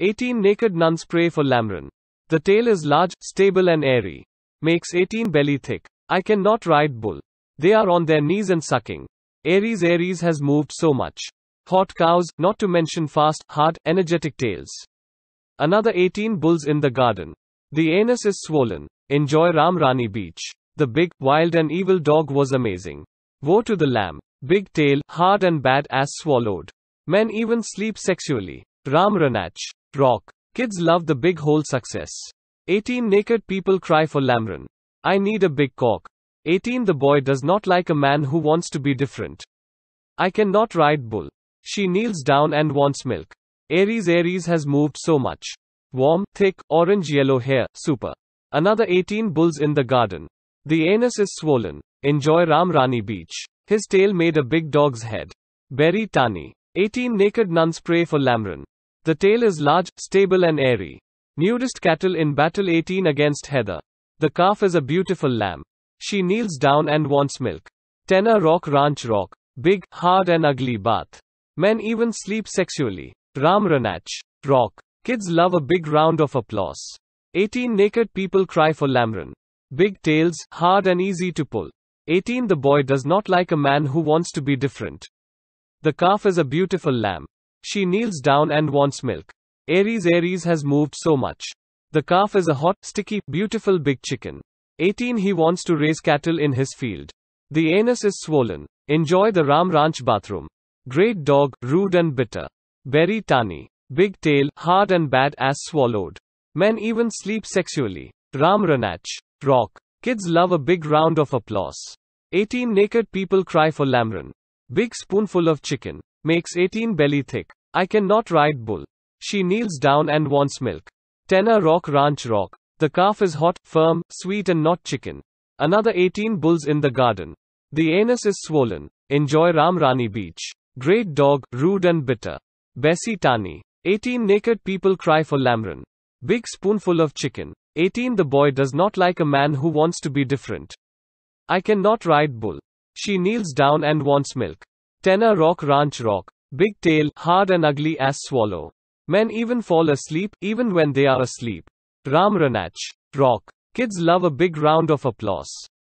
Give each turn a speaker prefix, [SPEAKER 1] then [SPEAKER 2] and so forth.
[SPEAKER 1] 18 naked nuns pray for Lamron. The tail is large, stable, and airy. Makes 18 belly thick. I cannot ride bull. They are on their knees and sucking. Aries Aries has moved so much. Hot cows, not to mention fast, hard, energetic tails. Another 18 bulls in the garden. The anus is swollen. Enjoy Ram Rani Beach. The big, wild, and evil dog was amazing. Woe to the lamb. Big tail, hard and bad ass swallowed. Men even sleep sexually. Ram Ranach. Rock. Kids love the big hole success. 18 Naked people cry for Lamron. I need a big cock. 18 The boy does not like a man who wants to be different. I cannot ride bull. She kneels down and wants milk. Aries Aries has moved so much. Warm, thick, orange yellow hair, super. Another 18 bulls in the garden. The anus is swollen. Enjoy Ramrani Beach. His tail made a big dog's head. Berry Tani. 18 Naked nuns pray for Lamron. The tail is large, stable, and airy. Newest cattle in battle 18 against Heather. The calf is a beautiful lamb. She kneels down and wants milk. Tenor Rock Ranch Rock. Big, hard, and ugly bath. Men even sleep sexually. Ram Ranach. Rock. Kids love a big round of applause. 18 Naked people cry for Lamron. Big tails, hard and easy to pull. 18 The boy does not like a man who wants to be different. The calf is a beautiful lamb. She kneels down and wants milk. Aries Aries has moved so much. The calf is a hot, sticky, beautiful big chicken. 18 He wants to raise cattle in his field. The anus is swollen. Enjoy the Ram Ranch bathroom. Great dog, rude and bitter. Berry tani, Big tail, hard and bad ass swallowed. Men even sleep sexually. Ram Ranach. Rock. Kids love a big round of applause. 18 Naked people cry for lamron. Big spoonful of chicken. Makes 18 belly thick. I cannot ride bull. She kneels down and wants milk. Tenor Rock Ranch Rock. The calf is hot, firm, sweet, and not chicken. Another 18 bulls in the garden. The anus is swollen. Enjoy Ramrani Beach. Great dog, rude and bitter. Bessie Tani. 18 naked people cry for Lamron. Big spoonful of chicken. 18 The boy does not like a man who wants to be different. I cannot ride bull. She kneels down and wants milk. Tenor rock ranch rock. Big tail, hard and ugly as swallow. Men even fall asleep, even when they are asleep. Ramranach. Rock. Kids love a big round of applause.